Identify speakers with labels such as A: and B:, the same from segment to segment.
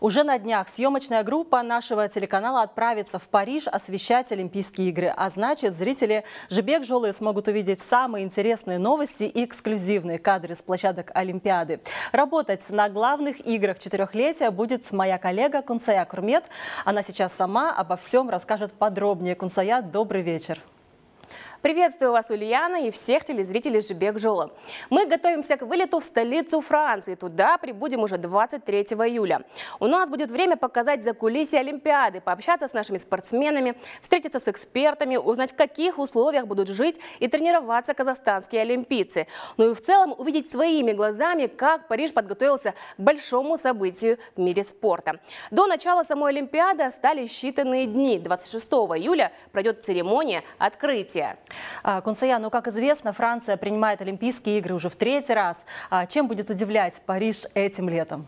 A: Уже на днях съемочная группа нашего телеканала отправится в Париж освещать Олимпийские игры. А значит, зрители Жебек Жолы смогут увидеть самые интересные новости и эксклюзивные кадры с площадок Олимпиады. Работать на главных играх четырехлетия будет моя коллега Кунсая Курмет. Она сейчас сама обо всем расскажет подробнее. Кунсая,
B: добрый вечер. Приветствую вас, Ульяна, и всех телезрителей Жибек Жола. Мы готовимся к вылету в столицу Франции. Туда прибудем уже 23 июля. У нас будет время показать за Олимпиады, пообщаться с нашими спортсменами, встретиться с экспертами, узнать, в каких условиях будут жить и тренироваться казахстанские олимпийцы. Ну и в целом увидеть своими глазами, как Париж подготовился к большому событию в мире спорта. До начала самой Олимпиады остались считанные дни. 26 июля пройдет церемония открытия. А, Кунсая, ну, как известно, Франция принимает Олимпийские игры уже
A: в третий раз. А чем будет удивлять Париж этим летом?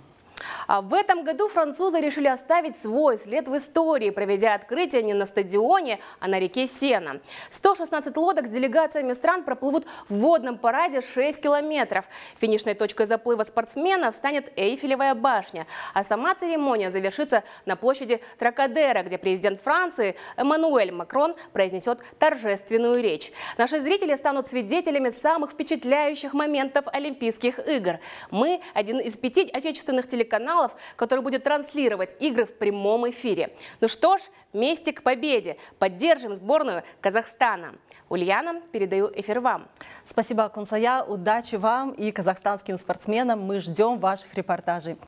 B: А в этом году французы решили оставить свой след в истории, проведя открытие не на стадионе, а на реке Сена. 116 лодок с делегациями стран проплывут в водном параде 6 километров. Финишной точкой заплыва спортсменов станет Эйфелевая башня, а сама церемония завершится на площади Тракадера, где президент Франции Эммануэль Макрон произнесет торжественную речь. Наши зрители станут свидетелями самых впечатляющих моментов Олимпийских игр. Мы – один из пяти отечественных телеканалов, каналов, который будет транслировать игры в прямом эфире. Ну что ж, вместе к победе! Поддержим сборную Казахстана. Ульяна, передаю эфир вам. Спасибо, Консая. Удачи
A: вам и казахстанским спортсменам. Мы ждем ваших репортажей.